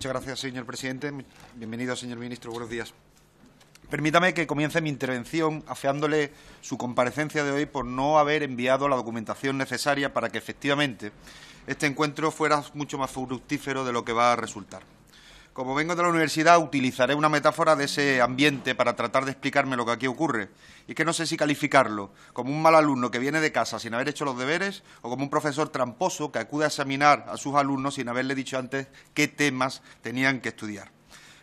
Muchas gracias, señor presidente. Bienvenido, señor ministro. Buenos días. Permítame que comience mi intervención afeándole su comparecencia de hoy por no haber enviado la documentación necesaria para que efectivamente este encuentro fuera mucho más fructífero de lo que va a resultar. Como vengo de la universidad, utilizaré una metáfora de ese ambiente para tratar de explicarme lo que aquí ocurre. Y es que no sé si calificarlo como un mal alumno que viene de casa sin haber hecho los deberes o como un profesor tramposo que acude a examinar a sus alumnos sin haberle dicho antes qué temas tenían que estudiar.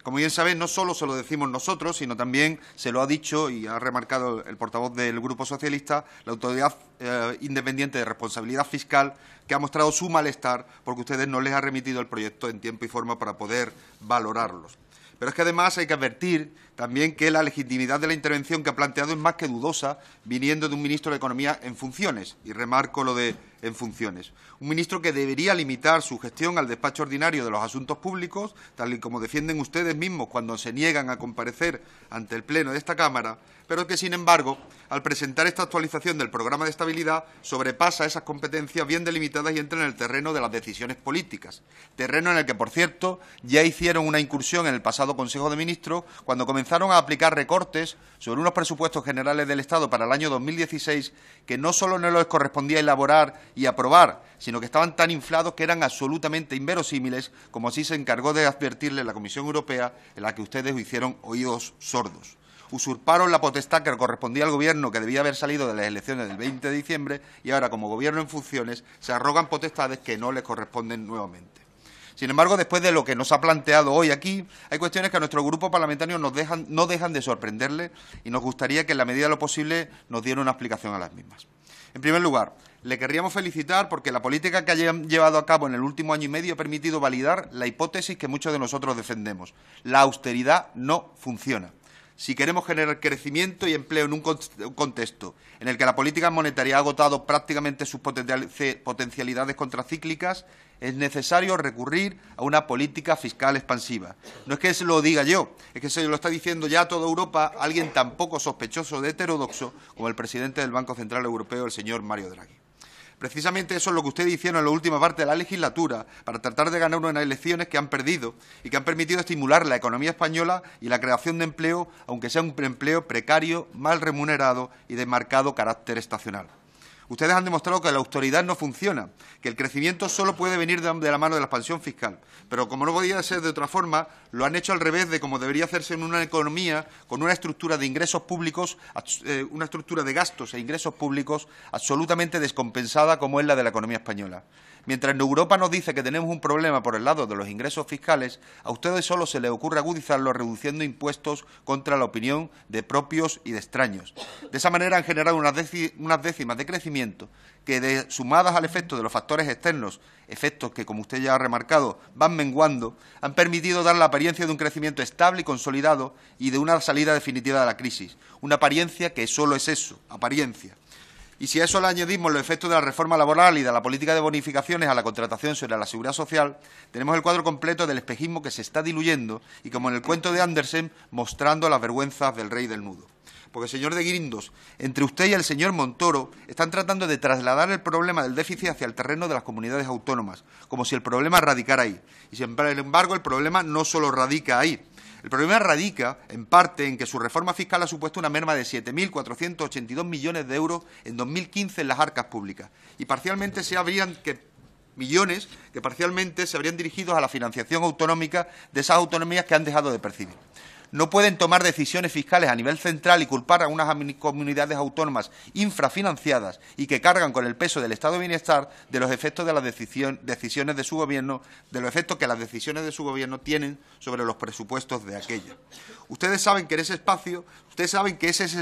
Como bien saben, no solo se lo decimos nosotros, sino también se lo ha dicho y ha remarcado el portavoz del Grupo Socialista, la Autoridad eh, Independiente de Responsabilidad Fiscal, que ha mostrado su malestar porque ustedes no les ha remitido el proyecto en tiempo y forma para poder valorarlos. Pero es que además hay que advertir también que la legitimidad de la intervención que ha planteado es más que dudosa, viniendo de un ministro de Economía en funciones. Y remarco lo de en funciones. Un ministro que debería limitar su gestión al despacho ordinario de los asuntos públicos, tal y como defienden ustedes mismos cuando se niegan a comparecer ante el Pleno de esta Cámara, pero que, sin embargo, al presentar esta actualización del programa de estabilidad, sobrepasa esas competencias bien delimitadas y entra en el terreno de las decisiones políticas. Terreno en el que, por cierto, ya hicieron una incursión en el pasado Consejo de Ministros cuando comenzaron a aplicar recortes sobre unos presupuestos generales del Estado para el año 2016 que no solo no les correspondía elaborar y aprobar, sino que estaban tan inflados que eran absolutamente inverosímiles, como así se encargó de advertirle la Comisión Europea, en la que ustedes hicieron oídos sordos. Usurparon la potestad que correspondía al Gobierno que debía haber salido de las elecciones del 20 de diciembre y ahora, como Gobierno en funciones, se arrogan potestades que no les corresponden nuevamente. Sin embargo, después de lo que nos ha planteado hoy aquí, hay cuestiones que a nuestro grupo parlamentario no dejan de sorprenderle y nos gustaría que en la medida de lo posible nos diera una explicación a las mismas. En primer lugar, le querríamos felicitar porque la política que hayan llevado a cabo en el último año y medio ha permitido validar la hipótesis que muchos de nosotros defendemos. La austeridad no funciona si queremos generar crecimiento y empleo en un contexto en el que la política monetaria ha agotado prácticamente sus potencialidades contracíclicas, es necesario recurrir a una política fiscal expansiva. No es que se lo diga yo, es que se lo está diciendo ya toda Europa alguien tan poco sospechoso de heterodoxo como el presidente del Banco Central Europeo, el señor Mario Draghi. Precisamente eso es lo que ustedes hicieron en la última parte de la legislatura, para tratar de ganar unas elecciones que han perdido y que han permitido estimular la economía española y la creación de empleo, aunque sea un empleo precario, mal remunerado y de marcado carácter estacional. Ustedes han demostrado que la autoridad no funciona, que el crecimiento solo puede venir de la mano de la expansión fiscal. Pero como no podía ser de otra forma, lo han hecho al revés de como debería hacerse en una economía con una estructura de ingresos públicos, eh, una estructura de gastos e ingresos públicos absolutamente descompensada como es la de la economía española. Mientras en Europa nos dice que tenemos un problema por el lado de los ingresos fiscales, a ustedes solo se les ocurre agudizarlo reduciendo impuestos contra la opinión de propios y de extraños. De esa manera han generado unas décimas de crecimiento que de, sumadas al efecto de los factores externos, efectos que, como usted ya ha remarcado, van menguando, han permitido dar la apariencia de un crecimiento estable y consolidado y de una salida definitiva de la crisis. Una apariencia que solo es eso, apariencia. Y si a eso le añadimos los efectos de la reforma laboral y de la política de bonificaciones a la contratación sobre la seguridad social, tenemos el cuadro completo del espejismo que se está diluyendo y, como en el cuento de Andersen, mostrando las vergüenzas del rey del nudo. Porque, señor de Guirindos, entre usted y el señor Montoro están tratando de trasladar el problema del déficit hacia el terreno de las comunidades autónomas, como si el problema radicara ahí. Y, sin embargo, el problema no solo radica ahí. El problema radica, en parte, en que su reforma fiscal ha supuesto una merma de 7.482 millones de euros en 2015 en las arcas públicas. Y parcialmente se habrían que millones que parcialmente se habrían dirigido a la financiación autonómica de esas autonomías que han dejado de percibir no pueden tomar decisiones fiscales a nivel central y culpar a unas comunidades autónomas infrafinanciadas y que cargan con el peso del estado de bienestar de los efectos de las decisiones de su gobierno, de los efectos que las decisiones de su gobierno tienen sobre los presupuestos de aquella. Ustedes saben que ese espacio, ustedes saben que ese es,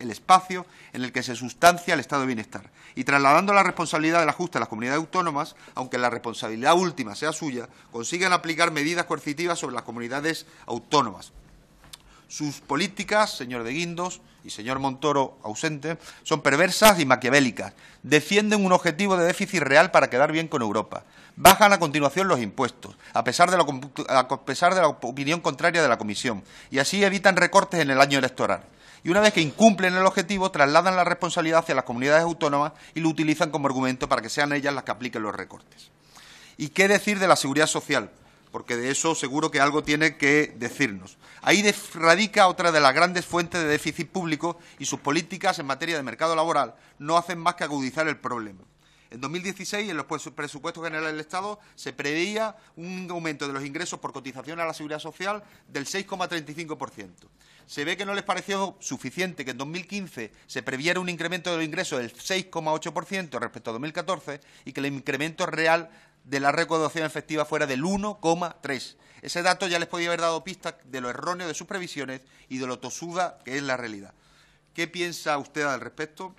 el espacio en el que se sustancia el estado de bienestar y trasladando la responsabilidad del ajuste a las comunidades autónomas, aunque la responsabilidad última sea suya, consiguen aplicar medidas coercitivas sobre las comunidades autónomas sus políticas, señor de Guindos y señor Montoro ausente, son perversas y maquiavélicas. Defienden un objetivo de déficit real para quedar bien con Europa. Bajan a continuación los impuestos, a pesar de la, a pesar de la opinión contraria de la Comisión, y así evitan recortes en el año electoral y una vez que incumplen el objetivo trasladan la responsabilidad hacia las comunidades autónomas y lo utilizan como argumento para que sean ellas las que apliquen los recortes. ¿Y qué decir de la seguridad social? porque de eso seguro que algo tiene que decirnos. Ahí radica otra de las grandes fuentes de déficit público y sus políticas en materia de mercado laboral no hacen más que agudizar el problema. En 2016, en los presupuestos generales del Estado, se preveía un aumento de los ingresos por cotización a la seguridad social del 6,35%. Se ve que no les pareció suficiente que en 2015 se previera un incremento de los ingresos del 6,8% respecto a 2014 y que el incremento real de la recaudación efectiva fuera del 1,3. Ese dato ya les podía haber dado pista de lo erróneo de sus previsiones y de lo tosuda que es la realidad. ¿Qué piensa usted al respecto?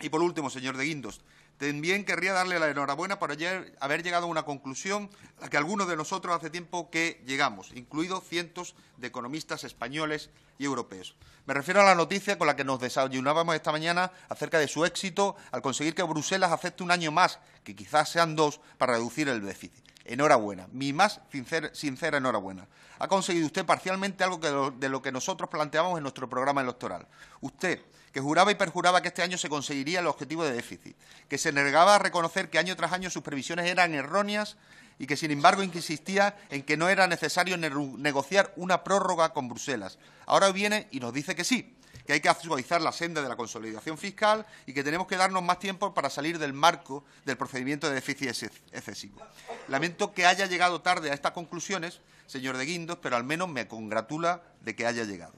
Y por último, señor de Guindos, también querría darle la enhorabuena por haber llegado a una conclusión a la que algunos de nosotros hace tiempo que llegamos, incluidos cientos de economistas españoles y europeos. Me refiero a la noticia con la que nos desayunábamos esta mañana acerca de su éxito al conseguir que Bruselas acepte un año más, que quizás sean dos, para reducir el déficit. Enhorabuena, mi más sincera, enhorabuena. Ha conseguido usted parcialmente algo de lo que nosotros planteábamos en nuestro programa electoral. Usted, que juraba y perjuraba que este año se conseguiría el objetivo de déficit, que se negaba a reconocer que año tras año sus previsiones eran erróneas y que sin embargo insistía en que no era necesario negociar una prórroga con Bruselas. Ahora viene y nos dice que sí, que hay que actualizar la senda de la consolidación fiscal y que tenemos que darnos más tiempo para salir del marco del procedimiento de déficit excesivo. Lamento que haya llegado tarde a estas conclusiones, señor de Guindos, pero al menos me congratula de que haya llegado.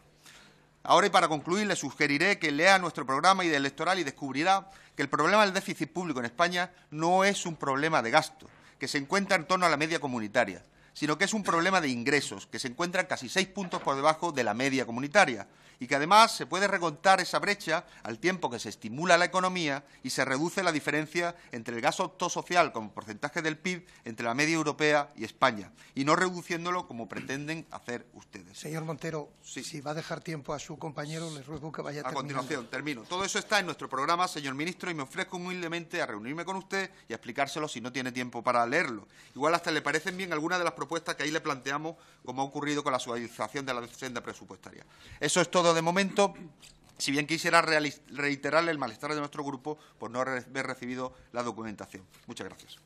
Ahora y para concluir, le sugeriré que lea nuestro programa y de electoral y descubrirá que el problema del déficit público en España no es un problema de gasto, que se encuentra en torno a la media comunitaria, sino que es un problema de ingresos, que se encuentra casi seis puntos por debajo de la media comunitaria y que además se puede recontar esa brecha al tiempo que se estimula la economía y se reduce la diferencia entre el gasto social como porcentaje del PIB entre la media europea y España, y no reduciéndolo como pretenden hacer ustedes. Señor Montero, si va a dejar tiempo a su compañero, le ruego que vaya a A continuación, termino. Todo eso está en nuestro programa, señor ministro, y me ofrezco humildemente a reunirme con usted y a explicárselo si no tiene tiempo para leerlo. Igual hasta le parecen bien algunas de las propuestas que ahí le planteamos, como ha ocurrido con la suavización de la senda presupuestaria. Eso es todo de momento, si bien quisiera reiterar el malestar de nuestro grupo por no haber recibido la documentación. Muchas gracias.